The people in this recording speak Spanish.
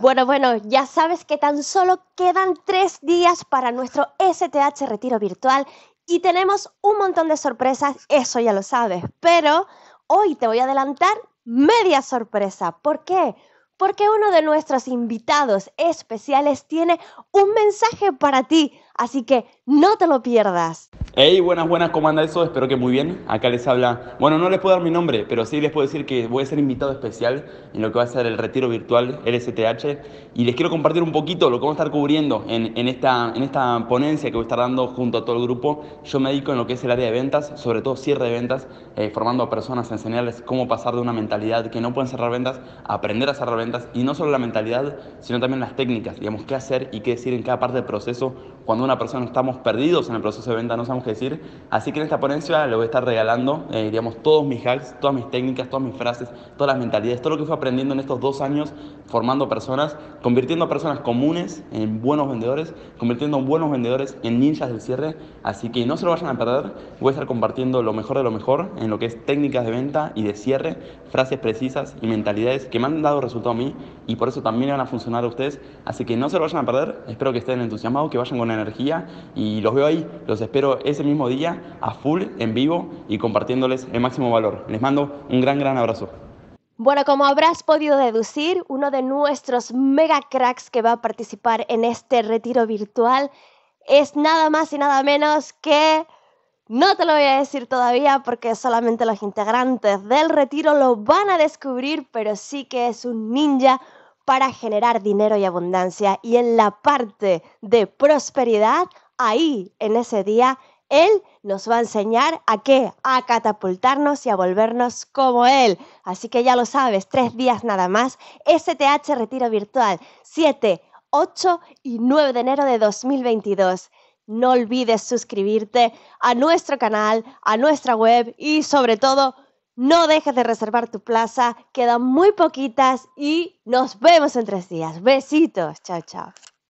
Bueno, bueno, ya sabes que tan solo quedan tres días para nuestro STH retiro virtual y tenemos un montón de sorpresas, eso ya lo sabes, pero hoy te voy a adelantar media sorpresa. ¿Por qué? Porque uno de nuestros invitados especiales tiene un mensaje para ti, así que no te lo pierdas. Hey, buenas, buenas, ¿cómo anda eso? Espero que muy bien. Acá les habla, bueno, no les puedo dar mi nombre, pero sí les puedo decir que voy a ser invitado especial en lo que va a ser el retiro virtual LSTH y les quiero compartir un poquito lo que vamos a estar cubriendo en, en, esta, en esta ponencia que voy a estar dando junto a todo el grupo. Yo me dedico en lo que es el área de ventas, sobre todo cierre de ventas, eh, formando a personas, enseñarles cómo pasar de una mentalidad que no pueden cerrar ventas a aprender a cerrar ventas y no solo la mentalidad, sino también las técnicas, digamos, qué hacer y qué decir en cada parte del proceso cuando una persona estamos perdidos en el proceso de venta, no sabemos decir. Así que en esta ponencia le voy a estar regalando, eh, digamos, todos mis hacks, todas mis técnicas, todas mis frases, todas las mentalidades, todo lo que fui aprendiendo en estos dos años formando personas, convirtiendo a personas comunes en buenos vendedores, convirtiendo buenos vendedores en ninjas del cierre. Así que no se lo vayan a perder, voy a estar compartiendo lo mejor de lo mejor en lo que es técnicas de venta y de cierre, frases precisas y mentalidades que me han dado resultado a mí y por eso también van a funcionar a ustedes. Así que no se lo vayan a perder, espero que estén entusiasmados, que vayan con energía y los veo ahí, los espero ese mismo día a full, en vivo y compartiéndoles el máximo valor. Les mando un gran, gran abrazo. Bueno, como habrás podido deducir, uno de nuestros mega cracks que va a participar en este retiro virtual es nada más y nada menos que... No te lo voy a decir todavía porque solamente los integrantes del retiro lo van a descubrir, pero sí que es un ninja para generar dinero y abundancia. Y en la parte de prosperidad, ahí, en ese día, él nos va a enseñar a qué, a catapultarnos y a volvernos como Él. Así que ya lo sabes, tres días nada más, STH Retiro Virtual, 7, 8 y 9 de enero de 2022. No olvides suscribirte a nuestro canal, a nuestra web y sobre todo, no dejes de reservar tu plaza, quedan muy poquitas y nos vemos en tres días. Besitos, chao, chao.